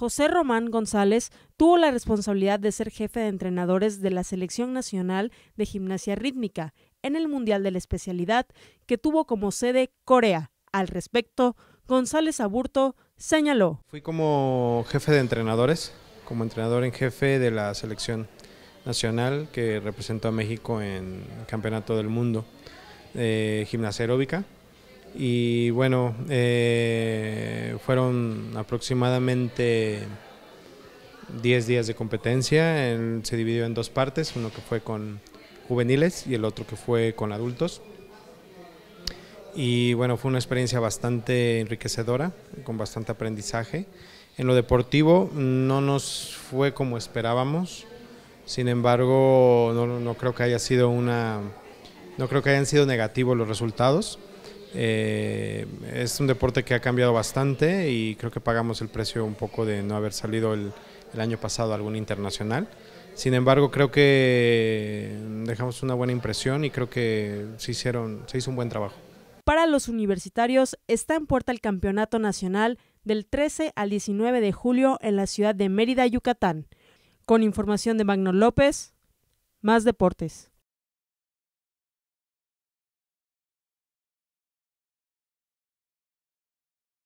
José Román González tuvo la responsabilidad de ser jefe de entrenadores de la Selección Nacional de Gimnasia Rítmica en el Mundial de la Especialidad, que tuvo como sede Corea. Al respecto, González Aburto señaló. Fui como jefe de entrenadores, como entrenador en jefe de la Selección Nacional que representó a México en el Campeonato del Mundo de Gimnasia Aeróbica y bueno, eh, fueron aproximadamente 10 días de competencia. se dividió en dos partes, uno que fue con juveniles y el otro que fue con adultos. Y bueno, fue una experiencia bastante enriquecedora, con bastante aprendizaje. En lo deportivo no nos fue como esperábamos. Sin embargo, no, no creo que haya sido una, no creo que hayan sido negativos los resultados eh, es un deporte que ha cambiado bastante y creo que pagamos el precio un poco de no haber salido el, año pasado algún internacional. Sin embargo, creo que dejamos una buena impresión y creo que se, hicieron, se hizo un buen trabajo. Para los universitarios está en puerta el Campeonato Nacional del 13 al 19 de julio en la ciudad de Mérida, Yucatán. Con información de Magno López, más deportes.